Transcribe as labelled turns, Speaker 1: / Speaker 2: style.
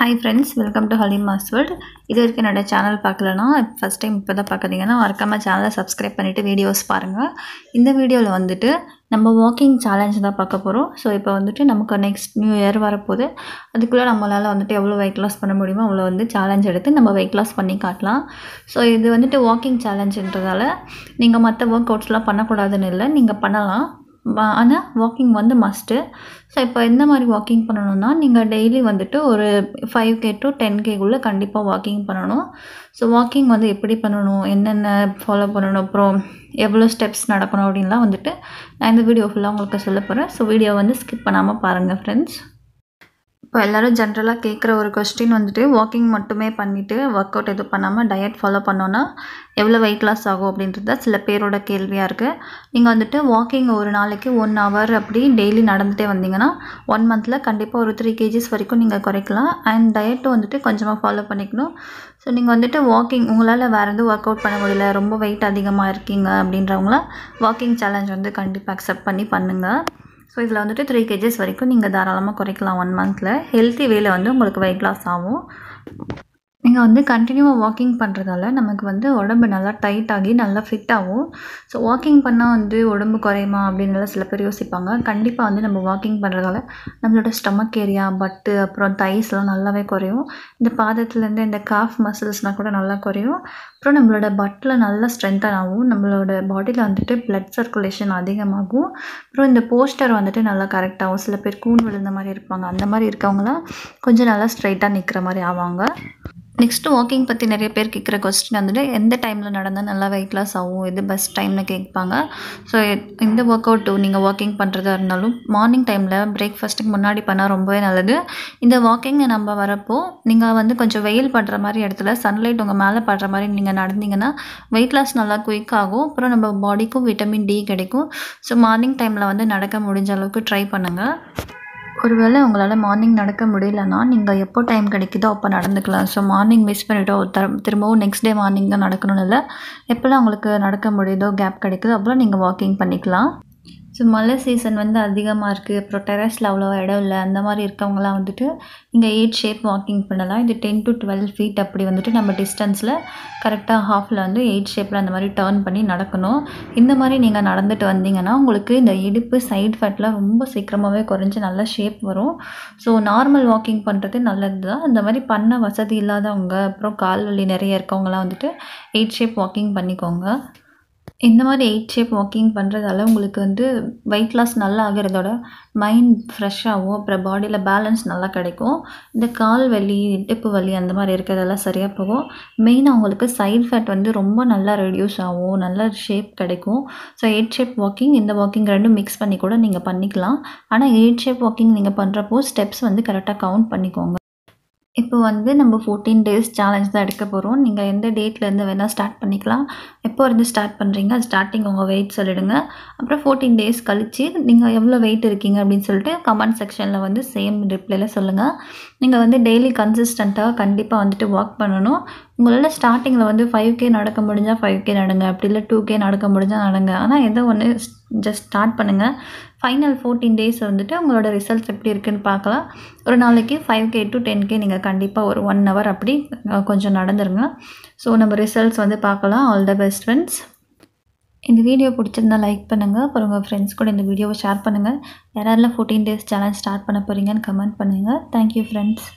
Speaker 1: hi friends welcome to ஹலி மாஸ்வேர்ல்ட் இது வரைக்கும் என்னோடய சேனல் பார்க்கலனா ஃபஸ்ட் டைம் இப்போ தான் பார்க்குறீங்கன்னா மறக்காமல் சேனலை சப்ஸ்கிரைப் பண்ணிவிட்டு வீடியோஸ் பாருங்கள் இந்த வீடியோவில் வந்துட்டு நம்ம வாக்கிங் சேலஞ்ச் தான் பார்க்க போகிறோம் ஸோ இப்போ வந்துட்டு நமக்கு நெக்ஸ்ட் நியூ இயர் வரப்போகுது அதுக்குள்ளே நம்மளால் வந்துட்டு எவ்வளோ வெயிட் லாஸ் பண்ண முடியுமோ அவ்வளோ வந்து சேலஞ்ச் எடுத்து நம்ம வெயிட் லாஸ் பண்ணி காட்டலாம் ஸோ இது வந்துட்டு வாக்கிங் சேலஞ்சுன்றதால நீங்கள் மற்ற ஒர்க் அவுட்ஸ்லாம் பண்ணக்கூடாதுன்னு இல்லை நீங்கள் பண்ணலாம் ஆனால் வாக்கிங் வந்து மஸ்ட்டு ஸோ இப்போ எந்த மாதிரி வாக்கிங் பண்ணணும்னா நீங்கள் டெய்லி வந்துட்டு ஒரு ஃபைவ் கே டு டென் கேக்குள்ளே கண்டிப்பாக வாக்கிங் பண்ணணும் ஸோ வாக்கிங் வந்து எப்படி பண்ணணும் என்னென்ன ஃபாலோ பண்ணணும் அப்புறம் எவ்வளோ ஸ்டெப்ஸ் நடக்கணும் அப்படின்லாம் வந்துட்டு நான் இந்த வீடியோ ஃபுல்லாக உங்களுக்கு சொல்ல போகிறேன் ஸோ வீடியோ வந்து ஸ்கிப் பண்ணாமல் பாருங்கள் ஃப்ரெண்ட்ஸ் இப்போ எல்லோரும் ஜென்ரலாக கேட்குற ஒரு கொஸ்டின் வந்துட்டு வாக்கிங் மட்டுமே பண்ணிவிட்டு ஒர்க் அவுட் எதுவும் பண்ணாமல் டயட் ஃபாலோ பண்ணோன்னா எவ்வளோ வெயிட் லாஸ் ஆகும் அப்படின்றது சில பேரோட கேள்வியாக இருக்குது நீங்கள் வந்துட்டு வாக்கிங் ஒரு நாளைக்கு ஒன் ஹவர் அப்படி டெய்லி நடந்துகிட்டே வந்தீங்கன்னா ஒன் மந்தில் கண்டிப்பாக ஒரு த்ரீ கேஜிஸ் வரைக்கும் நீங்கள் குறைக்கலாம் அண்ட் டயட்டும் வந்துட்டு கொஞ்சமாக ஃபாலோ பண்ணிக்கணும் ஸோ நீங்கள் வந்துட்டு வாக்கிங் உங்களால் வேறு எதுவும் ஒர்க் அவுட் பண்ண முடியல ரொம்ப வெயிட் அதிகமாக இருக்கீங்க அப்படின்றவங்கள வாக்கிங் சேலஞ்ச் வந்து கண்டிப்பாக அக்செப்ட் பண்ணி பண்ணுங்கள் ஸோ இதில் வந்துட்டு த்ரீ கேஜிஸ் வரைக்கும் நீங்கள் தாராளமாக குறைக்கலாம் ஒன் மந்தில் ஹெல்த்தி வேலை வந்து உங்களுக்கு வெயிட் லாஸ் ஆகும் நீங்கள் வந்து கண்டினியூவாக வாக்கிங் பண்ணுறதால நமக்கு வந்து உடம்பு நல்லா டைட் ஆகி நல்லா ஃபிட் ஆகும் ஸோ வாக்கிங் பண்ணால் வந்து உடம்பு குறையுமா அப்படின்னு சில பேர் யோசிப்பாங்க கண்டிப்பாக வந்து நம்ம வாக்கிங் பண்ணுறதால நம்மளோட ஸ்டமக் ஏரியா பட்டு அப்புறம் தைஸ்லாம் நல்லாவே குறையும் இந்த பாதத்துலேருந்து இந்த காஃப் மசில்ஸ்னால் கூட நல்லா குறையும் அப்புறம் நம்மளோட பட்டில் நல்லா ஸ்ட்ரென்தன் ஆகும் நம்மளோட பாடியில் வந்துட்டு ப்ளட் சர்க்குலேஷன் அதிகமாகும் அப்புறம் இந்த போஸ்டர் வந்துட்டு நல்லா கரெக்டாகும் சில பேர் கூண் விழுந்த மாதிரி இருப்பாங்க அந்த மாதிரி இருக்கவங்களாம் கொஞ்சம் நல்லா ஸ்ட்ரைட்டாக நிற்கிற மாதிரி ஆவாங்க நெக்ஸ்ட்டு வாக்கிங் பற்றி நிறைய பேர் கேட்குற கொஸ்டின் வந்துட்டு எந்த டைமில் நடந்தால் நல்லா வெயிட் லாஸ் ஆகும் எது பெஸ்ட் டைம்னு கேட்பாங்க ஸோ இந்த ஒர்க் அவுட் நீங்கள் வாக்கிங் பண்ணுறதா இருந்தாலும் மார்னிங் டைமில் பிரேக்ஃபாஸ்ட்டுக்கு முன்னாடி பண்ணால் ரொம்பவே நல்லது இந்த வாக்கிங் நம்ம வரப்போ நீங்கள் வந்து கொஞ்சம் வெயில் படுற மாதிரி இடத்துல சன்லைட் உங்கள் மேலே படுற மாதிரி நீங்கள் நடந்தீங்கன்னா வெயிட் லாஸ் நல்லா குயிக் ஆகும் அப்புறம் நம்ம பாடிக்கும் விட்டமின் டி கிடைக்கும் ஸோ மார்னிங் டைமில் வந்து நடக்க முடிஞ்ச அளவுக்கு ட்ரை பண்ணுங்கள் ஒருவேளை உங்களால் மார்னிங் நடக்க முடியலன்னா நீங்கள் எப்போ டைம் கிடைக்குதோ அப்போ நடந்துக்கலாம் ஸோ மார்னிங் மிஸ் பண்ணிவிட்டோ தர திரும்பவும் நெக்ஸ்ட் டே மார்னிங் தான் நடக்கணும்னு இல்லை எப்போல்லாம் உங்களுக்கு நடக்க முடியுதோ கேப் கிடைக்குதோ அப்போல்லாம் நீங்கள் வாக்கிங் பண்ணிக்கலாம் ஸோ மழை சீசன் வந்து அதிகமாக இருக்குது அப்புறம் டெரஸில் அவ்வளோ இடம் இல்லை அந்த மாதிரி இருக்கவங்களாம் வந்துட்டு இங்கே எயிட் ஷேப் வாக்கிங் பண்ணலாம் இது டென் டு டுவெல் ஃபீட் அப்படி வந்துட்டு நம்ம டிஸ்டன்ஸில் கரெக்டாக ஹாஃபில் வந்து எயிட் ஷேப்பில் அந்த மாதிரி டேர்ன் பண்ணி நடக்கணும் இந்த மாதிரி நீங்கள் நடந்துட்டு வந்தீங்கன்னா உங்களுக்கு இந்த இடுப்பு சைட் ஃபேட்லாம் ரொம்ப சீக்கிரமாகவே குறைஞ்சி நல்ல ஷேப் வரும் ஸோ நார்மல் வாக்கிங் பண்ணுறது நல்லது தான் இந்த மாதிரி பண்ண வசதி இல்லாதவங்க அப்புறம் கால் வலி நிறைய இருக்கவங்களாம் வந்துட்டு எயிட் ஷேப் வாக்கிங் பண்ணிக்கோங்க இந்த மாதிரி எயிட் ஷேப் வாக்கிங் பண்ணுறதால உங்களுக்கு வந்து வெயிட் லாஸ் நல்லா ஆகிறதோட மைண்ட் ஃப்ரெஷ்ஷாகவும் அப்புறம் பாடியில் பேலன்ஸ் நல்லா கிடைக்கும் இந்த கால் வலி இடுப்பு வலி அந்த மாதிரி இருக்கிறதெல்லாம் சரியாக போகும் மெயினாக உங்களுக்கு சைட் ஃபேட் வந்து ரொம்ப நல்லா ரெடியூஸ் ஆகும் நல்ல ஷேப் கிடைக்கும் ஸோ எயிட் ஷேப் வாக்கிங் இந்த வாக்கிங் ரெண்டும் மிக்ஸ் பண்ணி கூட நீங்கள் பண்ணிக்கலாம் ஆனால் எயிட் ஷேப் வாக்கிங் நீங்கள் பண்ணுறப்போ ஸ்டெப்ஸ் வந்து கரெக்டாக கவுண்ட் பண்ணிக்கோங்க இப்போ வந்து நம்ம ஃபோர்டீன் டேஸ் சேலஞ்ச் தான் எடுக்க போகிறோம் நீங்கள் எந்த டேட்லேருந்து வேணால் ஸ்டார்ட் பண்ணிக்கலாம் எப்போ இருந்து ஸ்டார்ட் பண்ணுறீங்க அது ஸ்டார்டிங் உங்கள் வெயிட் சொல்லிடுங்க அப்புறம் ஃபோர்டீன் டேஸ் கழித்து நீங்கள் எவ்வளோ வெயிட் இருக்கீங்க அப்படின்னு சொல்லிட்டு கமெண்ட் செக்ஷனில் வந்து சேம் ரிப்ளைல சொல்லுங்கள் நீங்கள் வந்து டெய்லி கன்சிஸ்டண்ட்டாக கண்டிப்பாக வந்துட்டு ஒர்க் பண்ணணும் உங்களால் ஸ்டார்டிங்கில் வந்து ஃபைவ் கே நடக்க முடிஞ்சால் ஃபைவ் கே நடங்க அப்படி இல்லை டூ கே நடக்க முடிஞ்சால் நடங்க ஆனால் எதோ ஒன்று ஜஸ்ட் ஸ்டார்ட் பண்ணுங்கள் ஃபைனல் ஃபோர்டீன் டேஸ் வந்துட்டு உங்களோட ரிசல்ட்ஸ் எப்படி இருக்குதுன்னு பார்க்கலாம் ஒரு நாளைக்கு five K to ten K நீங்கள் கண்டிப்பாக ஒரு ஒன் ஹவர் அப்படி கொஞ்சம் நடந்துருங்க ஸோ நம்ம ரிசல்ட்ஸ் வந்து பார்க்கலாம் ஆல் த பெஸ்ட் ஃப்ரெண்ட்ஸ் இந்த வீடியோ பிடிச்சிருந்தால் லைக் பண்ணுங்கள் அப்புறம் உங்கள் ஃப்ரெண்ட்ஸ் கூட இந்த வீடியோவை ஷேர் பண்ணுங்கள் யாரெல்லாம் ஃபோர்டீன் டேஸ் சேலஞ்ச் ஸ்டார்ட் பண்ண போகிறீங்கன்னு கமெண்ட் பண்ணுங்கள் தேங்க்யூ ஃப்ரெண்ட்ஸ்